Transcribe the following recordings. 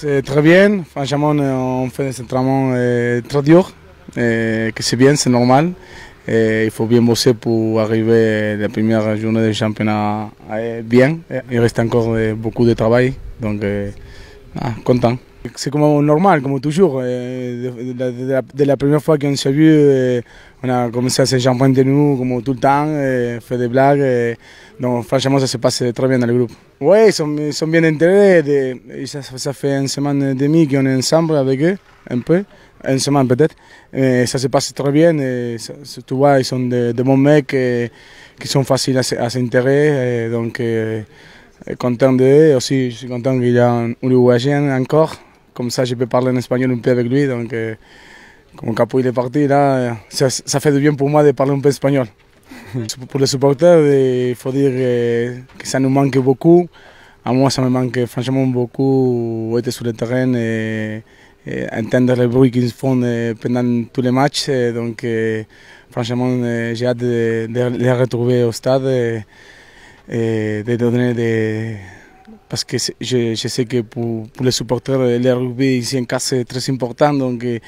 C'est eh, très bien. Franchement, eh, on fait des entraînements eh, très durs. que c'est bien, c'est normal. il faut bien bosser pour arriver la première journée du championnat bien. Il reste encore beaucoup de travail. Donc, ah, content. C'est comme normal, comme toujours. De la, première fois qu'on s'est vu, on a commencé à se jambonter de nous, comme tout le temps, faire des blagues. donc franchement, ça se passe très bien dans le groupe. Oui, ils sont, sont bien intégrés. ça, fait une semaine et demie qu'on est ensemble avec eux, un peu, une semaine peut-être. Ça se passe très bien. Et tu vois, ils sont de, de bons mecs qui sont faciles à, à Donc, euh, content d'eux. Aussi, je suis content qu'il y ait un Uruguayen encore. Comme ça, je peux parler en espagnol un peu avec lui. Donc, euh, comme Capo il est parti, là, ça, fait du bien pour moi de parler un peu espagnol. pour les supporters, il faut dire euh, que ça nous manque beaucoup. À moi, ça me manque franchement beaucoup d'être sur le terrain et, entendre le bruit qu'ils font euh, pendant tous les matchs. donc, franchement, j'ai hâte de, de, les retrouver au stade et, de donner des parce que je, je, sais que pour, les supporters, l'air rugby ici en casse est très important. Donc euh,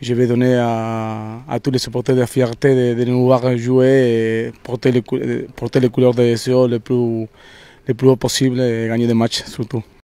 je vais donner à, tous les supporters de la fierté de, nous voir jouer et porter les, euh, porter les couleurs de SEO le plus, le plus haut possible et gagner des matchs surtout.